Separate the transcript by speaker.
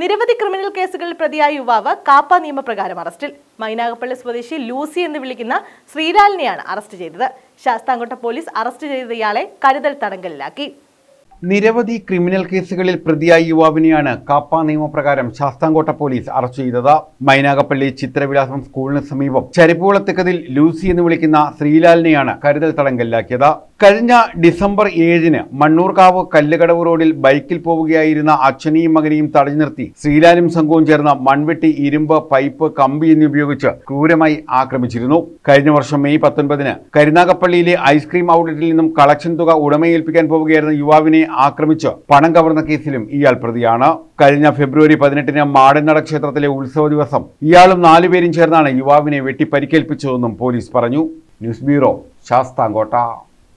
Speaker 1: നിരവധി ക്രിമിനൽ കേസുകളിൽ പ്രതിയായ യുവാവ് കാപ്പ നിയമപ്രകാരം അറസ്റ്റിൽ മൈനാഗപ്പള്ളി സ്വദേശി ലൂസി എന്ന് വിളിക്കുന്ന ശ്രീലാലിനെയാണ് അറസ്റ്റ് ചെയ്തത് ശാസ്താംകോട്ട പോലീസ് അറസ്റ്റ് ചെയ്ത ഇയാളെ കരുതൽ തടങ്കലിലാക്കി
Speaker 2: നിരവധി ക്രിമിനൽ കേസുകളിൽ പ്രതിയായ യുവാവിനെയാണ് കാപ്പ നിയമപ്രകാരം ശാസ്താംകോട്ട പോലീസ് അറസ്റ്റ് ചെയ്തത് മൈനാഗപ്പള്ളി ചിത്രവിലാസം സ്കൂളിന് സമീപം ചരിപ്പുകുളത്തുക്കതിൽ ലൂസി എന്ന് വിളിക്കുന്ന ശ്രീലാലിനെയാണ് കരുതൽ തടങ്കലിലാക്കിയത് കഴിഞ്ഞ ഡിസംബർ ഏഴിന് മണ്ണൂർക്കാവ് കല്ലുകടവ് റോഡിൽ ബൈക്കിൽ പോവുകയായിരുന്ന അച്ഛനെയും മകനെയും തടഞ്ഞു നിർത്തി ശ്രീലാലും സംഘവും ചേർന്ന് മൺവെട്ടി ഇരുമ്പ് പൈപ്പ് കമ്പി എന്നിവയുപയോഗിച്ച് ക്രൂരമായി ആക്രമിച്ചിരുന്നു കഴിഞ്ഞ വർഷം മെയ് പത്തൊൻപതിന് കരുനാഗപ്പള്ളിയിലെ ഐസ്ക്രീം ഔട്ട്ലെറ്റിൽ നിന്നും കളക്ഷൻ തുക ഉടമയേൽപ്പിക്കാൻ പോവുകയായിരുന്ന യുവാവിനെ ആക്രമിച്ച് പണം കവർന്ന കേസിലും ഇയാൾ പ്രതിയാണ് കഴിഞ്ഞ ഫെബ്രുവരി പതിനെട്ടിന് മാടന്നട ക്ഷേത്രത്തിലെ ഉത്സവ ദിവസം ഇയാളും നാലുപേരും ചേർന്നാണ് യുവാവിനെ വെട്ടിപ്പരിക്കേൽപ്പിച്ചതെന്നും പോലീസ് പറഞ്ഞു ന്യൂസ് ബ്യൂറോ ശാസ്താങ്കോട്ട